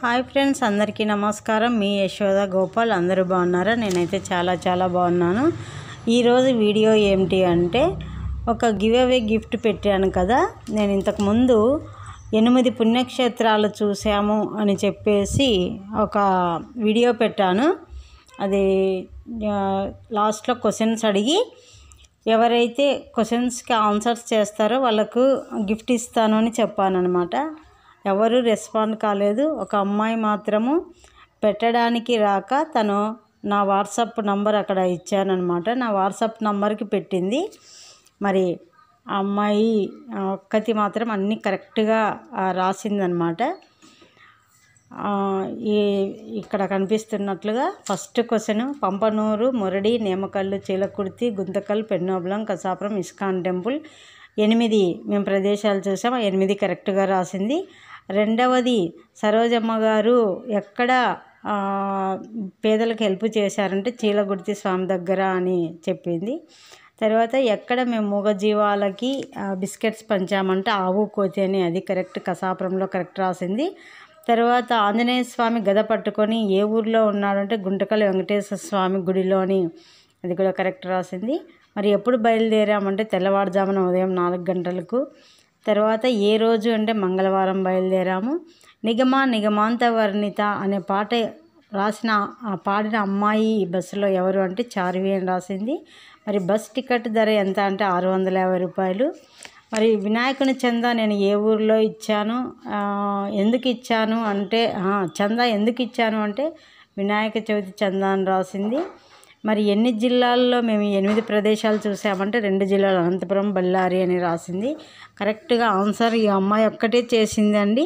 hi friends అందరికీ నమస్కారం మీ యశోద గోపాల్ అందరూ బాగున్నారా నేనైతే చాలా చాలా బాగున్నాను ఈరోజు వీడియో ఏమిటి అంటే ఒక గివ్ అవే గిఫ్ట్ పెట్టాను కదా నేను ఇంతకుముందు ఎనిమిది పుణ్యక్షేత్రాలు చూసాము అని చెప్పేసి ఒక వీడియో పెట్టాను అది లాస్ట్లో క్వశ్చన్స్ అడిగి ఎవరైతే క్వశ్చన్స్కి ఆన్సర్స్ చేస్తారో వాళ్ళకు గిఫ్ట్ ఇస్తాను అని చెప్పాను అనమాట ఎవరు రెస్పాండ్ కాలేదు ఒక అమ్మాయి మాత్రము పెట్టడానికి రాక తను నా వాట్సాప్ నంబర్ అక్కడ ఇచ్చానమాట నా వాట్సాప్ నంబర్కి పెట్టింది మరి ఆ అమ్మాయి ఒక్కతి మాత్రం అన్నీ కరెక్ట్గా రాసిందనమాట ఈ ఇక్కడ కనిపిస్తున్నట్లుగా first question Pampanur Muradi Nemakallu Chilakurthi Guntakal Pennobalam Kasapuram ISKCON temple ఎనిమిది మేము ప్రదేశాలు చూసాం ఎనిమిది కరెక్ట్గా రాసింది రెండవది సరోజమ్మ గారు ఎక్కడ పేదలకు హెల్ప్ చేశారంటే చీలగుర్తి స్వామి దగ్గర అని చెప్పింది తర్వాత ఎక్కడ మేము మూగజీవాలకి బిస్కెట్స్ పంచామంటే ఆవు కోతి అని అది కరెక్ట్ కసాపురంలో కరెక్ట్ రాసింది తర్వాత ఆంజనేయ స్వామి గద పట్టుకొని ఏ ఊర్లో ఉన్నాడంటే గుంటకల్ వెంకటేశ్వర స్వామి గుడిలోని అది కూడా కరెక్ట్ రాసింది మరి ఎప్పుడు బయలుదేరామంటే తెల్లవారుజామున ఉదయం నాలుగు గంటలకు తర్వాత ఏ రోజు అంటే మంగళవారం బయలుదేరాము నిగమ వర్ణిత అనే పాట రాసిన ఆ పాడిన అమ్మాయి బస్సులో ఎవరు అంటే చార్వి అని రాసింది మరి బస్ టికెట్ ధర ఎంత అంటే ఆరు వందల యాభై రూపాయలు మరి వినాయకుని చందా నేను ఏ ఊరిలో ఇచ్చాను ఎందుకు ఇచ్చాను అంటే చందా ఎందుకు ఇచ్చాను అంటే వినాయక చవితి చందా అని రాసింది మరి ఎన్ని జిల్లాల్లో మేము ఎనిమిది ప్రదేశాలు చూసామంటే రెండు జిల్లాలు అనంతపురం బళ్ళారి అని రాసింది కరెక్ట్గా ఆన్సర్ ఈ అమ్మాయి ఒక్కటే చేసిందండి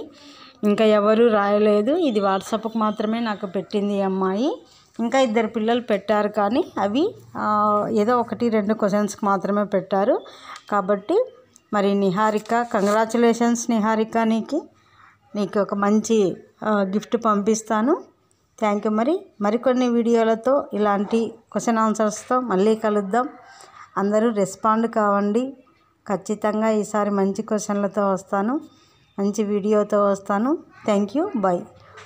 ఇంకా ఎవరు రాయలేదు ఇది వాట్సాప్కి మాత్రమే నాకు పెట్టింది ఈ అమ్మాయి ఇంకా ఇద్దరు పిల్లలు పెట్టారు కానీ అవి ఏదో ఒకటి రెండు క్వశ్చన్స్కి మాత్రమే పెట్టారు కాబట్టి మరి నిహారిక కంగ్రాచులేషన్స్ నిహారిక నీకు నీకు ఒక మంచి గిఫ్ట్ పంపిస్తాను థ్యాంక్ యూ మరి మరికొన్ని వీడియోలతో ఇలాంటి క్వశ్చన్ ఆన్సర్స్తో మళ్ళీ కలుద్దాం అందరూ రెస్పాండ్ కావండి ఖచ్చితంగా ఈసారి మంచి క్వశ్చన్లతో వస్తాను మంచి వీడియోతో వస్తాను థ్యాంక్ యూ బై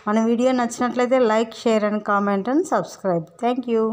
మన వీడియో నచ్చినట్లయితే like share and comment and subscribe thank you